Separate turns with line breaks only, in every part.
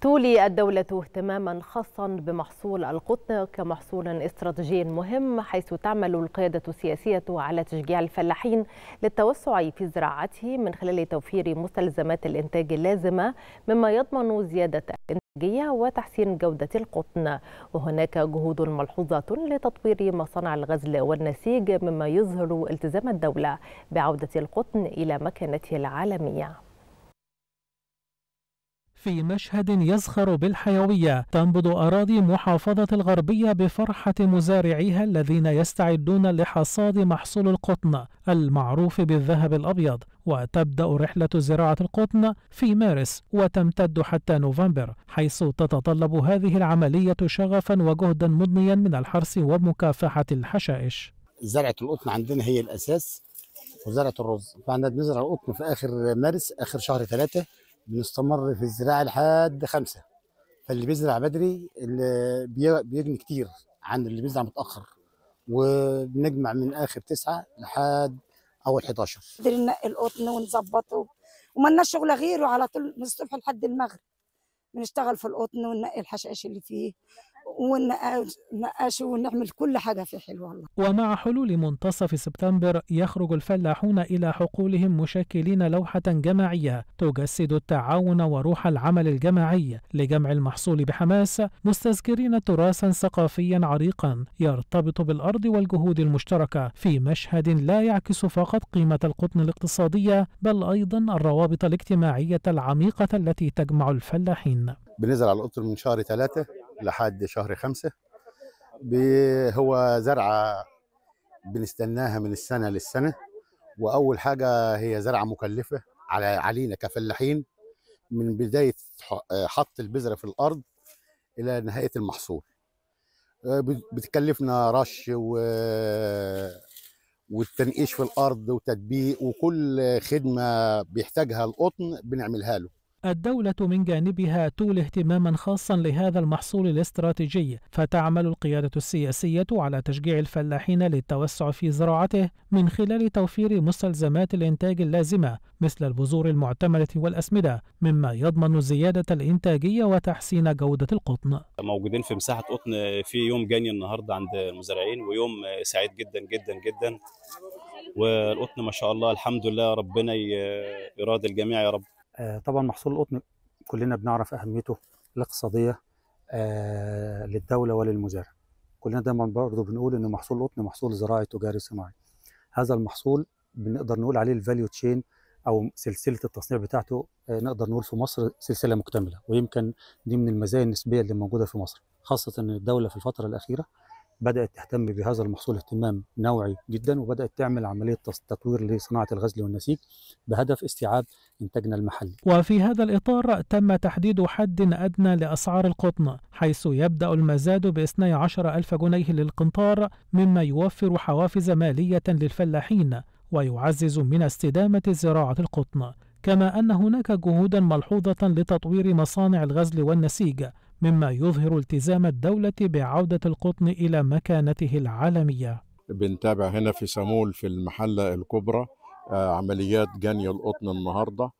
تولي الدولة اهتماما خاصا بمحصول القطن كمحصول استراتيجي مهم حيث تعمل القيادة السياسية على تشجيع الفلاحين للتوسع في زراعته من خلال توفير مستلزمات الإنتاج اللازمة مما يضمن زيادة الإنتاجية وتحسين جودة القطن وهناك جهود ملحوظة لتطوير مصانع الغزل والنسيج مما يظهر التزام الدولة بعودة القطن إلى مكانته العالمية في مشهد يزخر بالحيوية تنبض أراضي محافظة الغربية بفرحة مزارعيها الذين يستعدون لحصاد محصول القطن المعروف بالذهب الأبيض وتبدأ رحلة زراعة القطن في مارس وتمتد حتى نوفمبر حيث تتطلب هذه العملية شغفا وجهدا مضنيا من الحرث ومكافحة الحشائش
زرعة القطن عندنا هي الأساس وزرعة الرز فعندنا بنزرع القطن في آخر مارس آخر شهر ثلاثة بنستمر في الزراعه لحد خمسه فاللي بيزرع بدري اللي بيجني كتير عن اللي بيزرع متاخر وبنجمع من اخر تسعه لحد اول 11
ننقي القطن ونظبطه ومالناش شغل غيره على طول من الصبح لحد المغرب بنشتغل في القطن وننقي الحشائش اللي فيه ونقاش ونعمل كل حاجة في حلو والله ومع حلول منتصف سبتمبر يخرج الفلاحون إلى حقولهم مشكلين لوحة جماعية تجسد التعاون وروح العمل الجماعي لجمع المحصول بحماس مستذكرين تراثا ثقافيا عريقا يرتبط بالأرض والجهود المشتركة في مشهد لا يعكس فقط قيمة القطن الاقتصادية بل أيضا الروابط الاجتماعية العميقة التي تجمع الفلاحين
بنزل على القطن من شهر ثلاثة لحد شهر خمسة هو زرعة بنستناها من السنة للسنة وأول حاجة هي زرعة مكلفة على علينا كفلاحين من بداية حط البذرة في الأرض إلى نهاية المحصول آه، بتكلفنا رش و... والتنقيش في الأرض وتدبيق وكل خدمة بيحتاجها القطن بنعملها له
الدولة من جانبها تولي اهتماما خاصا لهذا المحصول الاستراتيجي فتعمل القيادة السياسية على تشجيع الفلاحين للتوسع في زراعته من خلال توفير مستلزمات الإنتاج اللازمة مثل البذور المعتمدة والأسمدة مما يضمن زيادة الإنتاجية وتحسين جودة القطن
موجودين في مساحة قطن في يوم جاني النهاردة عند المزارعين ويوم سعيد جدا جدا جدا والقطن ما شاء الله الحمد لله ربنا يراد الجميع يا رب
آه، طبعا محصول القطن كلنا بنعرف اهميته الاقتصاديه آه، للدوله وللمزارع كلنا دايما برضه بنقول ان محصول القطن محصول زراعي تجاري صناعي هذا المحصول بنقدر نقول عليه الفاليو تشين او سلسله التصنيع بتاعته آه، نقدر نقول في مصر سلسله مكتمله ويمكن دي من المزايا النسبيه اللي موجوده في مصر خاصه ان الدوله في الفتره الاخيره بدأت تهتم بهذا المحصول اهتمام نوعي جدا وبدأت تعمل عملية تطوير لصناعة الغزل والنسيج بهدف استيعاب إنتاجنا المحلي وفي هذا الإطار تم تحديد حد أدنى لأسعار القطن حيث يبدأ المزاد ب عشر ألف جنيه للقنطار مما يوفر حوافز مالية للفلاحين ويعزز من استدامة زراعة القطن كما أن هناك جهودا ملحوظة لتطوير مصانع الغزل والنسيج مما يظهر التزام الدولة بعودة القطن إلى مكانته العالمية
بنتابع هنا في سمول في المحلة الكبرى آه، عمليات جني القطن النهارده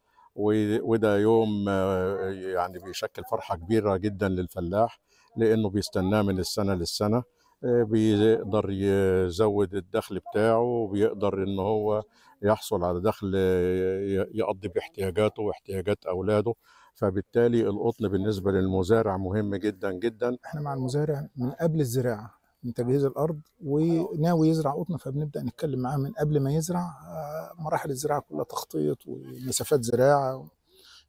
وده يوم آه، يعني بيشكل فرحه كبيره جدا للفلاح لانه بيستناه من السنه للسنه آه، بيقدر يزود الدخل بتاعه وبيقدر ان هو يحصل على دخل يقضي باحتياجاته واحتياجات اولاده فبالتالي القطن بالنسبه للمزارع مهم جدا جدا
احنا مع المزارع من قبل الزراعه من تجهيز الارض أيوه. وناوي يزرع قطن فبنبدا نتكلم معاه من قبل ما يزرع آه، مراحل الزراعه كلها تخطيط ومسافات زراعه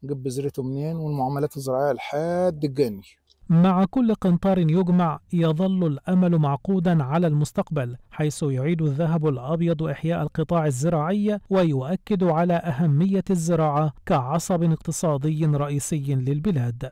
نجيب بذرته منين والمعاملات الزراعيه لحد الجاني مع كل قنطار يجمع يظل الامل معقودا على المستقبل حيث يعيد الذهب الابيض احياء القطاع الزراعي ويؤكد على اهميه الزراعه كعصب اقتصادي رئيسي للبلاد